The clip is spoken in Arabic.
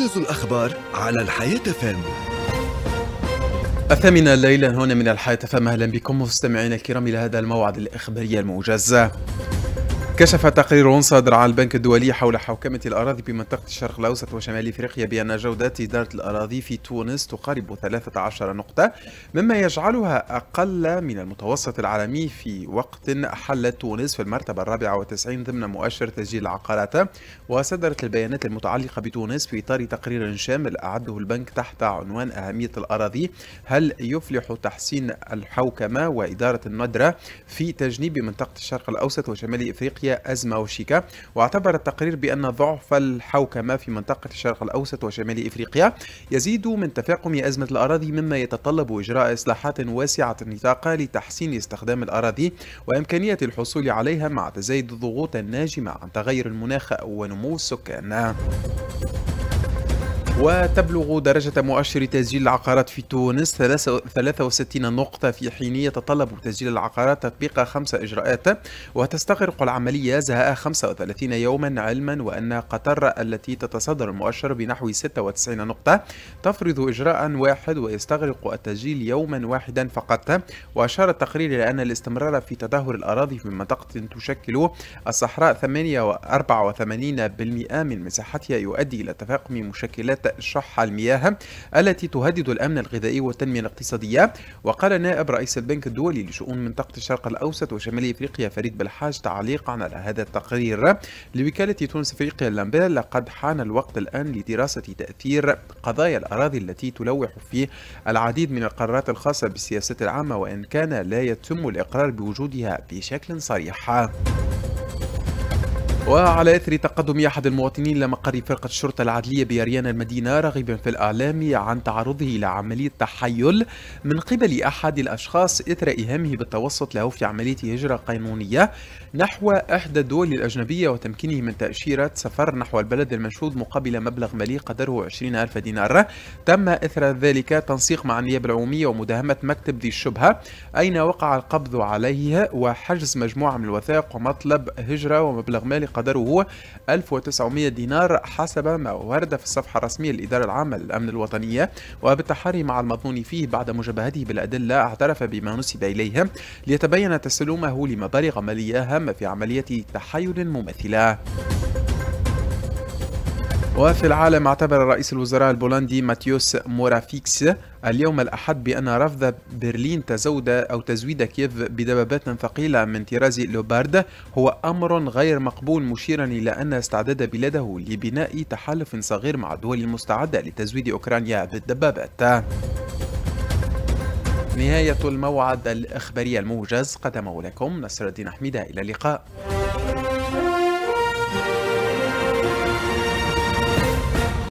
موجز الأخبار على الحياة فام الثامنة الليلة هنا من الحياة فام أهلا بكم مستمعينا الكرام إلى هذا الموعد الإخباري الموجز كشف تقرير صادر عن البنك الدولي حول حوكمة الأراضي بمنطقة الشرق الأوسط وشمال إفريقيا بأن جودة إدارة الأراضي في تونس تقارب 13 نقطة مما يجعلها أقل من المتوسط العالمي في وقت حلت تونس في المرتبة الرابعة وتسعين ضمن مؤشر تسجيل العقارات وصدرت البيانات المتعلقة بتونس في إطار تقرير شامل أعده البنك تحت عنوان أهمية الأراضي هل يفلح تحسين الحوكمة وإدارة الندرة في تجنيب منطقة الشرق الأوسط وشمال إفريقيا أزمة وشيكة واعتبر التقرير بأن ضعف الحوكمة في منطقة الشرق الأوسط وشمال إفريقيا يزيد من تفاقم أزمة الأراضي مما يتطلب إجراء إصلاحات واسعة النطاق لتحسين استخدام الأراضي وإمكانية الحصول عليها مع تزايد الضغوط الناجمة عن تغير المناخ ونمو السكان وتبلغ درجة مؤشر تسجيل العقارات في تونس 63 نقطة في حين يتطلب تسجيل العقارات تطبيق خمس إجراءات وتستغرق العملية زهاء 35 يوما علما وأن قطر التي تتصدر المؤشر بنحو 96 نقطة تفرض إجراء واحد ويستغرق التسجيل يوما واحدا فقط وأشار التقرير إلى أن الاستمرار في تدهور الأراضي في منطقة تشكل الصحراء 84% من مساحتها يؤدي إلى تفاقم مشكلات شح المياه التي تهدد الأمن الغذائي والتنمية الاقتصادية وقال نائب رئيس البنك الدولي لشؤون منطقة الشرق الأوسط وشمال إفريقيا فريد بالحاج تعليقا على هذا التقرير لوكالة تونس إفريقيا لامبير لقد حان الوقت الآن لدراسة تأثير قضايا الأراضي التي تلوح في العديد من القرارات الخاصة بالسياسات العامة وإن كان لا يتم الإقرار بوجودها بشكل صريح وعلى اثر تقدم احد المواطنين لمقر فرقه الشرطه العدليه بريان المدينه راغبا في الاعلام عن تعرضه لعمليه تحيل من قبل احد الاشخاص اثر اهامه بالتوسط له في عمليه هجره قانونيه نحو احدى الدول الاجنبيه وتمكينه من تاشيره سفر نحو البلد المنشود مقابل مبلغ مالي قدره 20000 دينار تم اثر ذلك تنسيق مع النيابه العموميه ومداهمه مكتب ذي الشبهه اين وقع القبض عليه وحجز مجموعه من الوثائق ومطلب هجره ومبلغ مالي قدره هو 1900 دينار حسب ما ورد في الصفحة الرسمية للإدارة العامة للأمن الوطنية وبالتحري مع المظنون فيه بعد مجابهته بالأدلة اعترف بما نسب إليه ليتبين تسلمه لمبالغ مالية هامة في عملية تحايل مماثلة وفي العالم اعتبر رئيس الوزراء البولندي ماتيوس مورافيكس اليوم الأحد بأن رفض برلين تزود أو تزويد كييف بدبابات ثقيلة من طراز لوبارد هو أمر غير مقبول مشيرا إلى أن استعداد بلاده لبناء تحالف صغير مع الدول المستعدة لتزويد أوكرانيا بالدبابات نهاية الموعد الإخباري الموجز قدمه لكم نصر الدين حميدة إلى اللقاء